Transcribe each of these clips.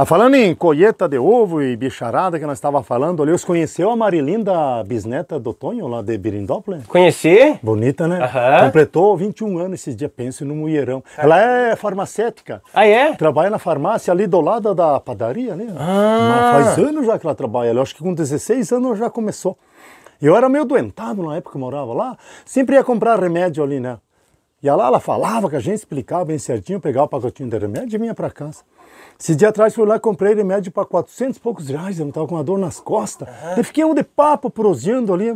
Tá falando em colheita de ovo e bicharada que nós estava falando ali, os conheceu a Marilinda bisneta do Tonho lá de Birindópolis? Conheci. Bonita, né? Uhum. Completou 21 anos esses dias, penso no mulherão. Ah. Ela é farmacêutica. Ah, é? Trabalha na farmácia ali do lado da padaria, né? Ah. Mas faz anos já que ela trabalha, eu acho que com 16 anos já começou. Eu era meio doentado na época que morava lá, sempre ia comprar remédio ali, né? E lá ela falava que a gente explicava bem certinho, pegava o pacotinho de remédio e vinha para casa. Esse dia atrás fui lá e comprei remédio para 400 e poucos reais, eu não estava com uma dor nas costas. Uhum. Eu fiquei um de papo prosseando ali.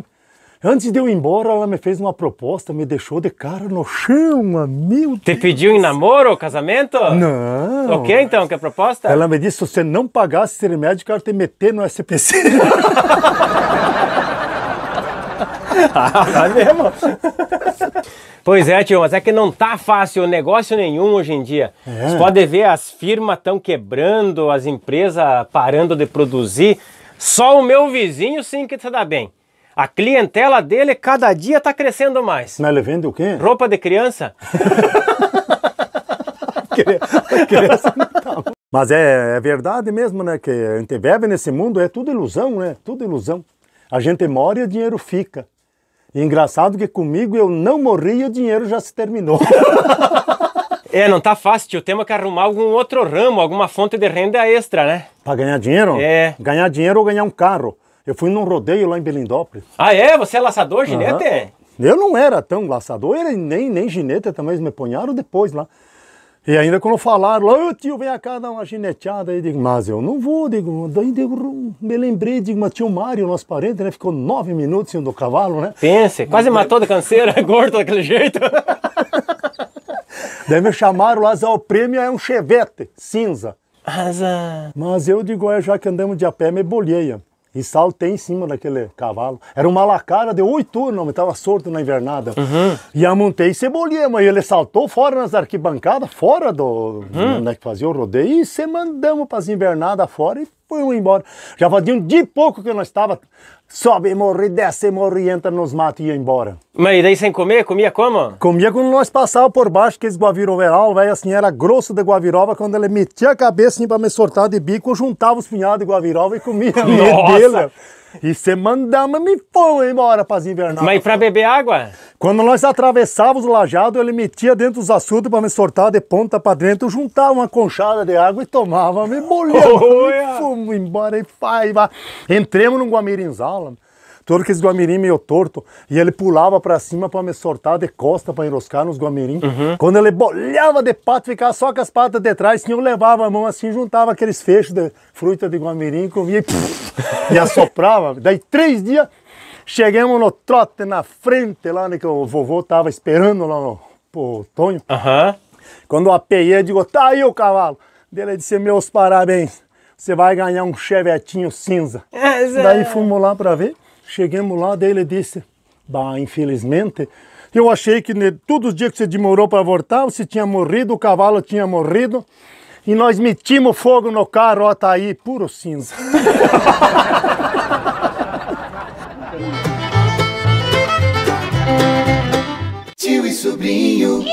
Antes de eu ir embora, ela me fez uma proposta, me deixou de cara no chão, meu Te pediu em namoro ou casamento? Não. O que então? Que é a proposta? Ela me disse, se você não pagasse esse remédio, eu quero te meter no SPC. ah, é mesmo? Pois é, tio, mas é que não tá fácil negócio nenhum hoje em dia. É. Você pode ver as firmas estão quebrando, as empresas parando de produzir. Só o meu vizinho sim que se tá dá bem. A clientela dele cada dia tá crescendo mais. Mas ele vende o quê? Roupa de criança. criança não tá. Mas é, é verdade mesmo, né? Que a gente bebe nesse mundo, é tudo ilusão, né? Tudo ilusão. A gente mora e o dinheiro fica. E engraçado que comigo eu não morri e o dinheiro já se terminou. É, não tá fácil, tio. Temos que arrumar algum outro ramo, alguma fonte de renda extra, né? Pra ganhar dinheiro? É. Ganhar dinheiro ou ganhar um carro. Eu fui num rodeio lá em Belindópolis. Ah, é? Você é laçador, ginete? Uhum. É? Eu não era tão laçador, nem, nem ginete também, me ponharam depois lá. E ainda quando falaram, ô tio, vem cá dar uma gineteada, aí, digo, mas eu não vou, digo, daí digo, me lembrei, digo, mas tio Mário, nosso parente, né, ficou nove minutos em do cavalo, né? Pense, quase mas, matou de canseira, gordo daquele jeito. daí me chamaram lá, o prêmio é um chevette cinza. Asa. Mas eu digo, é, já que andamos de a pé, me bolheia. E saltei em cima daquele cavalo. Era uma lacara de oito anos, estava sordo na invernada. Uhum. E amontei e cebolhemos. E ele saltou fora nas arquibancadas, fora do. Uhum. é que fazia o rodeio. E se mandamos para as invernadas fora e fomos embora. Já fazia um dia pouco que eu não estava. Sobe, morre, desce, morre, entra nos matos e ia embora. Mas e daí sem comer? Comia como? Comia quando nós passávamos por baixo, que esse guaviroveral, velho, assim, era grosso de guaviroba, quando ele metia a cabeça assim me sortar de bico, eu juntava os punhados de guavirova e comia Nossa. dele. E você mandava me foi embora para as invernadas. Mas para beber água? Quando nós atravessávamos o lajado, ele metia dentro dos açudes para me sortar de ponta para dentro, juntava uma conchada de água e tomava, me bolhava, oh, me fumo embora e pai, vai. Entremos num guamirinzal, Todo que os guamirim meio torto. E ele pulava para cima para me soltar de costa para enroscar nos guamirim. Uhum. Quando ele bolhava de pato, ficava só com as patas de trás. Assim, eu levava a mão assim, juntava aqueles fechos de fruta de guamirim, comia e, pff, e assoprava. Daí três dias, chegamos no trote na frente lá, né, que o vovô tava esperando lá no pro Tonho. Uhum. Quando eu apeiei, eu digo, tá aí o cavalo. Dele disse, meus parabéns você vai ganhar um chevetinho cinza. É, Daí fomos lá para ver. Chegamos lá, daí ele disse, bah, infelizmente, eu achei que todos os dias que você demorou para voltar, você tinha morrido, o cavalo tinha morrido, e nós metimos fogo no carro, ó, tá aí, puro cinza. Tio e sobrinho.